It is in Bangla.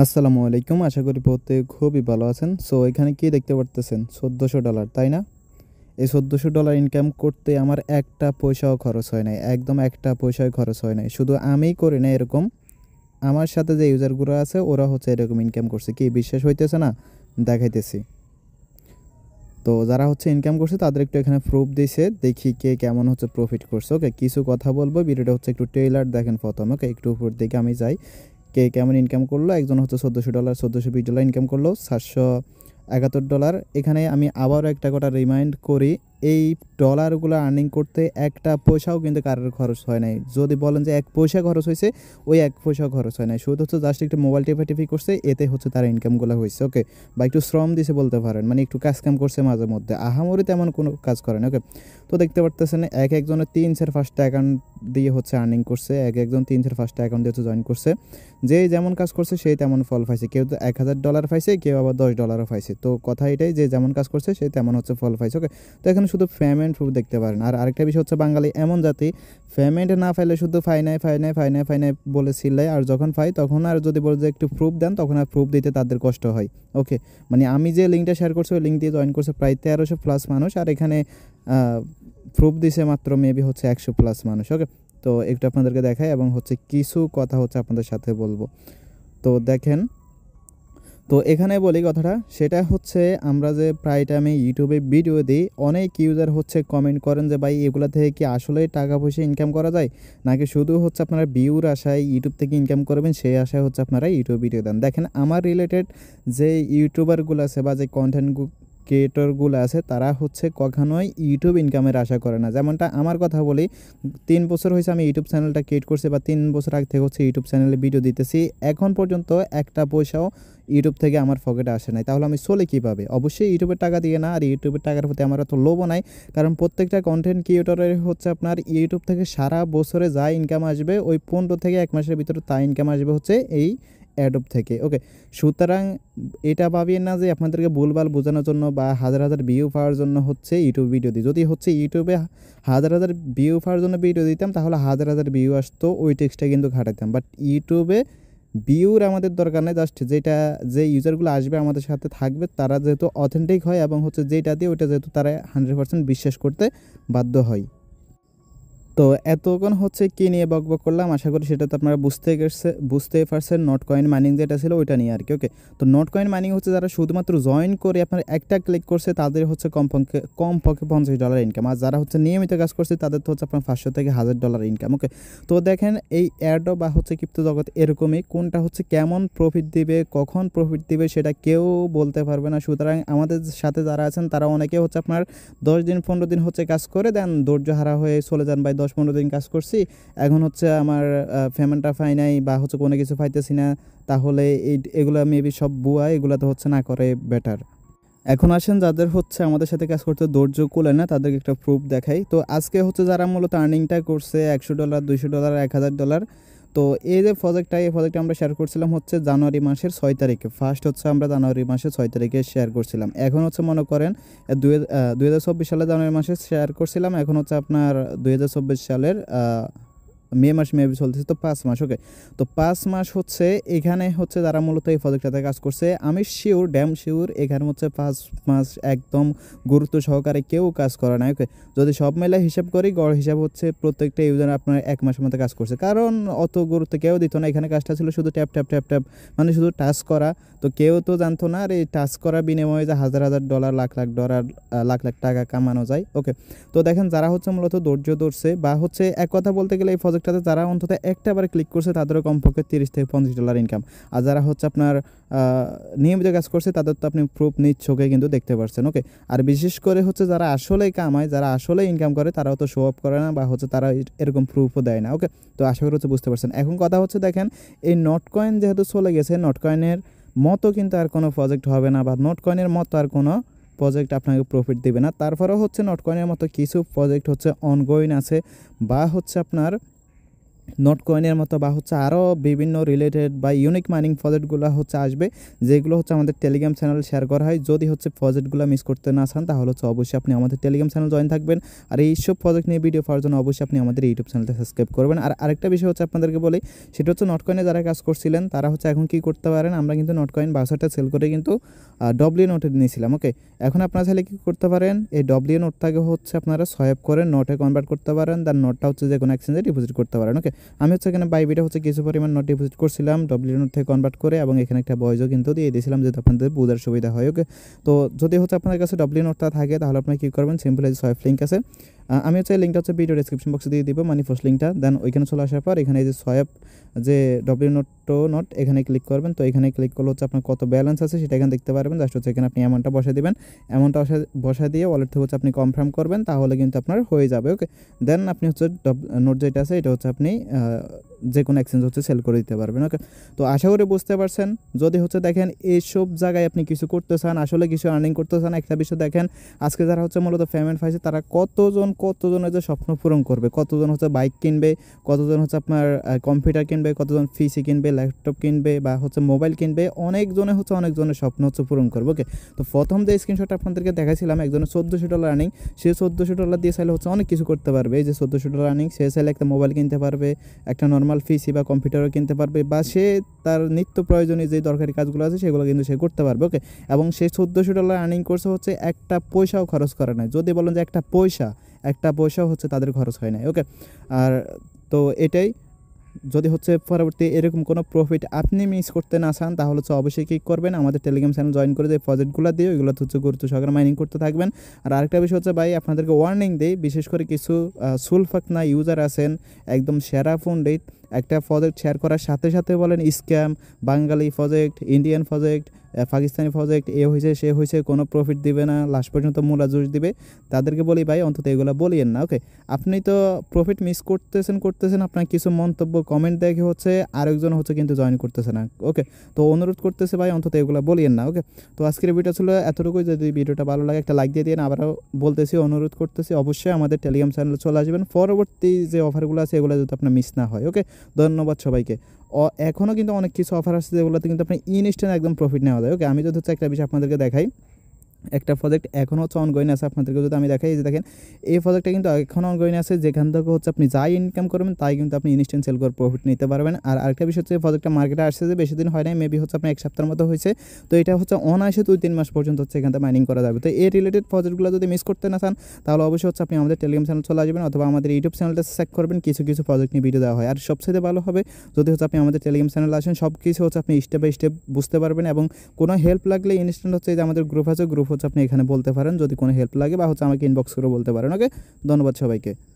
আসসালামু আলাইকুম আশা করি প্রত্যেক খুবই ভালো আছেন সো এখানে কি দেখতে পারতেছেন চোদ্দোশো ডলার তাই না এই চোদ্দোশো ডলার ইনকাম করতে আমার একটা পয়সাও খরচ হয় নাই একদম একটা পয়সাও খরচ হয় নাই শুধু আমিই করি না এরকম আমার সাথে যে ইউজারগুলো আছে ওরা হচ্ছে এরকম ইনকাম করছে কি বিশ্বাস হইতেছে না দেখাইতেছি তো যারা হচ্ছে ইনকাম করছে তাদের একটু এখানে প্রুফ দিছে দেখি কে কেমন হচ্ছে প্রফিট করছে ওকে কিছু কথা বলবো ভিডিওটা হচ্ছে একটু টেইলার দেখেন প্রথম ওকে একটু উপর দিকে আমি যাই কে কেমন ইনকাম করলো একজন হচ্ছে চোদ্দোশো ডলার চোদ্দোশো বিশ ডলার ইনকাম করলো সাতশো একাত্তর ডলার এখানে আমি আবারও একটা কটা রিমাইন্ড করি এই ডলারগুলো আর্নিং করতে একটা পয়সাও কিন্তু কারোর খরচ হয় নাই যদি বলেন যে এক পয়সা খরচ হয়েছে ওই এক পয়সাও খরচ হয় নাই শুধু হচ্ছে জাস্ট একটু মোবাইল টিফা টিফি করছে এতে হচ্ছে তার ইনকামগুলো হয়েছে ওকে বা একটু শ্রম দিছে বলতে পারেন মানে একটু কাজ কাম করছে মাঝে মধ্যে আহামরি তেমন কোনো কাজ করেন ওকে তো দেখতে পারতেছেন এক একজনের তিন চার ফার্স্ট অ্যাকাউন্ট দিয়ে হচ্ছে আর্নিং করছে এক একজন তিন চার ফার্স্ট অ্যাকাউন্ট দিয়ে হচ্ছে জয়েন করছে যে যেমন কাজ করছে সেই তেমন ফল পাইছে কেউ তো এক হাজার ডলার পাইছে কেউ আবার দশ ডলারও পাইছে তো কথা এটাই যে যেমন কাজ করছে সেই তেমন হচ্ছে ফল পাইছে ওকে তো এখানে শুধু পেমেন্ট প্রুফ দেখতে পারেন আর আরেকটা বিষয় হচ্ছে বাঙালি এমন জাতি পেমেন্ট না ফাইলে শুধু ফাইনাই ফাইনাই ফাইনাই ফাইনাই বলে সিলাই আর যখন ফাই তখন আর যদি বলে যে একটু প্রুফ দেন তখন আর প্রুফ দিতে তাদের কষ্ট হয় ওকে মানে আমি যে লিঙ্কটা শেয়ার করছি ওই লিঙ্ক দিয়ে জয়েন করছে প্রায় তেরোশো প্লাস মানুষ আর এখানে প্রুফ দিছে মাত্র মেবি হচ্ছে একশো প্লাস মানুষ ওকে তো একটু আপনাদেরকে দেখাই এবং হচ্ছে কিছু কথা হচ্ছে আপনাদের সাথে বলবো তো দেখেন তো এখানে বলি কথাটা সেটা হচ্ছে আমরা যে প্রায় টাইমে ইউটিউবে ভিডিও দিই অনেক ইউজার হচ্ছে কমেন্ট করেন যে ভাই এগুলো থেকে কি আসলে টাকা পয়সা ইনকাম করা যায় নাকি শুধু হচ্ছে আপনারা ভিউর আশায় ইউটিউব থেকে ইনকাম করবেন সেই আশায় হচ্ছে আপনারা ইউটিউব ভিডিও দেন দেখেন আমার রিলেটেড যে ইউটিউবারগুলো আছে বা যে কন্টেন্ট ক্রিয়েটরগুলো আছে তারা হচ্ছে কখনোই ইউটিউব ইনকামের আশা করে না যেমনটা আমার কথা বলি তিন বছর হয়েছে আমি ইউটিউব চ্যানেলটা ক্রিয়েট করছি বা তিন বছর আগ থেকে হচ্ছে ইউটিউব চ্যানেলে ভিডিও দিতেছি এখন পর্যন্ত একটা পয়সাও ইউটিউব থেকে আমার পকেটে আসে নাই তাহলে আমি চলে কীভাবে অবশ্যই ইউটিউবের টাকা দিয়ে না আর ইউটিউবের টাকার প্রতি আমার এত লোভ নাই কারণ প্রত্যেকটা কন্টেন্ট ক্রিয়েটরের হচ্ছে আপনার ইউটিউব থেকে সারা বছরে যা ইনকাম আসবে ওই পনেরো থেকে এক মাসের ভিতরে তা ইনকাম আসবে হচ্ছে এই অ্যাডোব থেকে ওকে সুতরাং এটা ভাবিয়ে না যে আপনাদেরকে ভুলবাল বোঝানোর জন্য বা হাজার হাজার ভিউ পাওয়ার জন্য হচ্ছে ইউটিউব ভিডিও দিই যদি হচ্ছে ইউটিউবে হাজার হাজার ভিউ পাওয়ার জন্য ভিডিও দিতাম তাহলে হাজার হাজার ভিউ আসতো ওই টেক্সটা কিন্তু ঘাটাতাম বাট ইউটিউবে বিউর আমাদের দরকার নেই জাস্ট যেটা যে ইউজারগুলো আসবে আমাদের সাথে থাকবে তারা যেহেতু অথেন্টিক হয় এবং হচ্ছে যেটা দিয়ে ওটা যেহেতু তারা হান্ড্রেড পার্সেন্ট বিশ্বাস করতে বাধ্য হয় তো এতক্ষণ হচ্ছে কী নিয়ে বকবক করলাম আশা করি সেটা তো আপনারা বুঝতে গেছে বুঝতে পারছেন নট কয়েন মাইনিং যেটা ছিল ওইটা নিয়ে আর কি ওকে তো নট কয়েন মাইনিং হচ্ছে যারা শুধুমাত্র জয়েন করে আপনার একটা ক্লিক করছে তাদের হচ্ছে কম কম পক্ষে পঞ্চাশ ডলার ইনকাম আর যারা হচ্ছে নিয়মিত কাজ করছে তাদের তো হচ্ছে আপনার পাঁচশো থেকে হাজার ডলার ইনকাম ওকে তো দেখেন এই অ্যাডও বা হচ্ছে কিপ্ত জগৎ এরকমই কোনটা হচ্ছে কেমন প্রফিট দিবে কখন প্রফিট দিবে সেটা কেউ বলতে পারবে না সুতরাং আমাদের সাথে যারা আছেন তারা অনেকে হচ্ছে আপনার দশ দিন পনেরো দিন হচ্ছে কাজ করে দেন ধৈর্য হারা হয়ে চলে যান বা দশ পনেরো দিন কাজ করছি এখন হচ্ছে আমার পেমেন্টটা ফাই নাই বা হচ্ছে কোনো কিছু পাইতেছি না তাহলে এই এগুলো মেবি সব বুয়া এগুলো তো হচ্ছে না করে বেটার এখন আসেন যাদের হচ্ছে আমাদের সাথে কাজ করতে ধৈর্য কুলে না তাদেরকে একটা প্রুফ দেখাই তো আজকে হচ্ছে যারা মূলত আর্নিংটা করছে একশো ডলার দুইশো ডলার এক হাজার ডলার তো এই যে প্রজেক্টটা এই প্রজেক্টটা আমরা শেয়ার করছিলাম হচ্ছে জানুয়ারি মাসের ছয় তারিখে ফার্স্ট হচ্ছে আমরা জানুয়ারি মাসের ছয় তারিখে শেয়ার করছিলাম এখন হচ্ছে মনে করেন দুই সালে জানুয়ারি মাসে শেয়ার করছিলাম এখন হচ্ছে আপনার দুই সালের মে মাস মেবি চলতেছে তো পাঁচ মাস ওকে তো পাঁচ মাস হচ্ছে এখানে হচ্ছে যারা মূলত এই প্রজেক্টটাতে কাজ করছে আমি শিওর ড্যাম শিওর এখানে হচ্ছে পাঁচ মাস একদম গুরুত্ব সহকারে কেউ কাজ করে না ওকে যদি সব মেলা হিসাব করি গড় হিসাব হচ্ছে প্রত্যেকটা ইউজার আপনার এক মাসের মতো কাজ করছে কারণ অত গুরুত্ব কেউ দিত না এখানে কাজটা ছিল শুধু ট্যাপ ট্যাপ ট্যাপ ট্যাপ মানে শুধু টাচ করা তো কেউ তো জানতো না আর এই টাচ করা বিনিময়ে যে হাজার হাজার ডলার লাখ লাখ ডলার লাখ লাখ টাকা কামানো যায় ওকে তো দেখেন যারা হচ্ছে মূলত ধৈর্য ধরছে বা হচ্ছে এক কথা বলতে গেলে এই প্রজেক্ট প্রোডাক্টটাতে যারা অন্তত একটা বারে ক্লিক করছে তাদেরও কমপক্ষে তিরিশ থেকে পঞ্চাশ ডলার ইনকাম আর যারা হচ্ছে আপনার নিয়মিত কাজ করছে তাদের তো আপনি প্রুফ নিজ চোখে কিন্তু দেখতে পারছেন ওকে আর বিশেষ করে হচ্ছে যারা আসলেই কামায় যারা আসলেই ইনকাম করে তারাও তো শো অফ করে না বা হচ্ছে তারা এরকম প্রুফও দেয় না ওকে তো আশা করি হচ্ছে বুঝতে পারছেন এখন কথা হচ্ছে দেখেন এই নট কয়েন যেহেতু চলে গেছে নট কয়েনের মতো কিন্তু আর কোনো প্রজেক্ট হবে না বা নট কয়েনের মতো আর কোনো প্রজেক্ট আপনাকে প্রফিট দেবে না তারপরেও হচ্ছে নটকয়েনের মতো কিছু প্রজেক্ট হচ্ছে অনগোয়িং আছে বা হচ্ছে আপনার নট কয়েনের মতো বা হচ্ছে আরও বিভিন্ন রিলেটেড বা ইউনিক মাইনিং প্রজেক্টগুলো হচ্ছে আসবে যেগুলো হচ্ছে আমাদের টেলিগ্রাম চ্যানেলে শেয়ার করা হয় যদি হচ্ছে প্রজেক্টগুলো মিস করতে না চান তাহলে হচ্ছে অবশ্যই আপনি আমাদের টেলিগ্রাম চ্যানেল জয়েন থাকবেন আর এইসব প্রজেক্ট নিয়ে ভিডিও পাওয়ার জন্য অবশ্যই আপনি আমাদের ইউটিউব চ্যানেলটা সাবস্ক্রাইব করবেন আর আরেকটা বিষয় হচ্ছে আপনাদেরকে বলি সেটা হচ্ছে নট কয়েনে যারা কাজ করছিলেন তারা হচ্ছে এখন কি করতে পারেন আমরা কিন্তু নট কয়েন বাসাটা সেল করে কিন্তু ডব্লিউ নোটে নিয়েছিলাম ওকে এখন আপনারা চাইলে কী করতে পারেন এই ডব্লিউ নোটটাকে হচ্ছে আপনারা সোয়েব করে নোটে কনভার্ট করতে পারেন তার নোটটা হচ্ছে যে কোনো এক্সচেঞ্জে ডিপোজিট করতে পারেন ওকে আমি হচ্ছে এখানে বাইবিটা হচ্ছে কিছু পরিমাণ নোট ডিপোজিট করছিলাম ডব্লিউ নোট থেকে কনভার্ট করে এবং এখানে একটা বয়সও কিন্তু দিয়ে দিয়েছিলাম যদি আপনাদের বোঝার সুবিধা হয় ওকে তো যদি হচ্ছে আপনার কাছে ডব্লিউ নোটটা থাকে তাহলে আপনি কী করবেন সিম্পল সয়ফ লিঙ্ক আছে আমি হচ্ছে লিঙ্কটা হচ্ছে ভিডিও ডিসক্রিপশন বক্সে দিয়ে দিব মানে ফার্স্ট লিঙ্কটা দেন ওইখানে চলে আসার পর এখানে যে সয়াপ যে ডব্লিউ নোট টো নোট এখানে ক্লিক করবেন তো এখানে ক্লিক করলে হচ্ছে আপনার কত ব্যালেন্স আছে সেটা এখানে দেখতে পারবেন জাস্ট হচ্ছে এখানে আপনি অ্যামাউন্টটা বসে দেবেন অ্যামাউন্টটা বসা দিয়ে ওয়ালেট থেকে হচ্ছে আপনি কনফার্ম করবেন তাহলে কিন্তু আপনার হয়ে যাবে ওকে দেন আপনি হচ্ছে নোট যেটা আছে এটা হচ্ছে আপনি যে কোনো এক্সচেঞ্জ হচ্ছে সেল করে দিতে পারবেন ওকে তো আশা করে বুঝতে পারছেন যদি হচ্ছে দেখেন এইসব জায়গায় আপনি কিছু করতে চান আসলে কিছু আর্নিং করতে চান একটা বিষয় দেখেন আজকে যারা হচ্ছে মূলত পেমেন্ট পাইছে তারা কতজন কতজনের যে স্বপ্ন পূরণ করবে কতজন হচ্ছে বাইক কিনবে কতজন হচ্ছে আপনার কম্পিউটার কিনবে কতজন পিসি কিনবে ল্যাপটপ কিনবে বা হচ্ছে মোবাইল কিনবে অনেকজনে হচ্ছে অনেকজনের স্বপ্ন হচ্ছে পূরণ করবে ওকে তো প্রথম যে স্ক্রিনশট আপনাদেরকে দেখাছিলাম একজনের চোদ্দোশো ডলার আর্নিং সে চোদ্দোশো ডলার দিয়ে চাইলে হচ্ছে অনেক কিছু করতে পারবে এই যে চোদ্দোশো ডলার আর্নিং সে চাইলে একটা মোবাইল কিনতে পারবে একটা নর্মাল নর্মাল পিসি বা কম্পিউটারও কিনতে পারবে বা সে তার নিত্য প্রয়োজনীয় যে দরকারি কাজগুলো আছে সেগুলো কিন্তু সে করতে পারবে ওকে এবং সে চোদ্দোশো ডলার আর্নিং করছে হচ্ছে একটা পয়সাও খরচ করে নাই যদি বলেন যে একটা পয়সা একটা পয়সাও হচ্ছে তাদের খরচ হয় নাই ওকে আর তো এটাই যদি হচ্ছে পরবর্তী এরকম কোনো প্রফিট আপনি মিস করতে না চান তাহলে হচ্ছে অবশ্যই ক্লিক করবেন আমাদের টেলিগ্রাম চ্যানেল জয়েন করে যে প্রজেক্টগুলো দিয়ে ওইগুলো হচ্ছে গুরুত্ব সহকারে মাইনিং করতে থাকবেন আর আরেকটা বিষয় হচ্ছে ভাই আপনাদেরকে ওয়ার্নিং দেই বিশেষ করে কিছু সুলফাকনা ইউজার আছেন একদম সেরা ফোন ডেট একটা প্রজেক্ট শেয়ার করার সাথে সাথে বলেন scam Bangali project Indian project Pakistani project এ হয়েছে সে হয়েছে কোনো প্রফিট দিবে না লাস্ট পর্যন্ত মূলা জুস দিবে তাদেরকে বলি ভাই অন্তত এগুলো বলিয়েন না ওকে আপনি তো প্রফিট মিস করতেছেন করতেছেন আপনার কিছু মন্তব্য কমেন্ট দেখে হচ্ছে আরেকজন হচ্ছে কিন্তু জয়েন করতেছে না ওকে তো অনুরোধ করতেছে ভাই অন্তত এগুলো বলিয়েন না ওকে তো আজকের ভিডিও ছিল এতটুকুই যদি ভিডিওটা ভালো লাগে একটা লাইক দিয়ে দিন আবারও বলতেছি অনুরোধ করতেছি অবশ্যই আমাদের টেলিগ্রাম চ্যানেলে চলে আসবেন পরবর্তী যে অফারগুলো আছে এগুলো যাতে আপনার মিস না হয় ওকে ধন্যবাদ সবাইকে এখনও কিন্তু অনেক কিছু অফার আসছে যেগুলোতে কিন্তু আপনি ইনস্ট্যান্ট একদম প্রফিট নেওয়া যায় ওকে আমি যদি হচ্ছে একটা বিষয় আপনাদেরকে দেখাই একটা প্রজেক্ট এখন হচ্ছে অনগোয়িং আছে আপনাদেরকে যদি আমি দেখাই যে দেখেন এই প্রজেক্টটা কিন্তু এখন অনগোয়িং আছে যেখান থেকে হচ্ছে আপনি যাই ইনকাম করবেন তাই কিন্তু আপনি ইনস্ট্যান্ট সেল করে প্রফিট নিতে পারবেন আর আরেকটা বিষয় হচ্ছে প্রজেক্টটা মার্কেটে আসছে যে বেশি দিন হয় নাই মেবি হচ্ছে আপনার এক সপ্তাহের মতো হয়েছে তো এটা হচ্ছে অনায়াসে দুই তিন মাস পর্যন্ত হচ্ছে এখান থেকে মাইনিং করা যাবে তো এই রিলেটেড প্রজেক্টগুলো যদি মিস করতে না চান তাহলে অবশ্যই হচ্ছে আপনি আমাদের টেলিগ্রাম চ্যানেল চলে আসবেন অথবা আমাদের ইউটিউব চ্যানেলটা চেক করবেন কিছু কিছু প্রজেক্ট নিয়ে ভিডিও দেওয়া হয় আর সবচেয়ে ভালো হবে যদি হচ্ছে আপনি আমাদের টেলিগ্রাম চ্যানেল আসেন সব কিছু হচ্ছে আপনি স্টেপ বাই স্টেপ বুঝতে পারবেন এবং কোনো হেল্প লাগলে ইনস্ট্যান্ট হচ্ছে যে আমাদের গ্রুপ আছে গ্রুপ হচ্ছে আপনি এখানে বলতে পারেন যদি কোনো হেল্প লাগে বা হচ্ছে আমাকে ইনবক্স করে বলতে পারেন ওকে ধন্যবাদ সবাইকে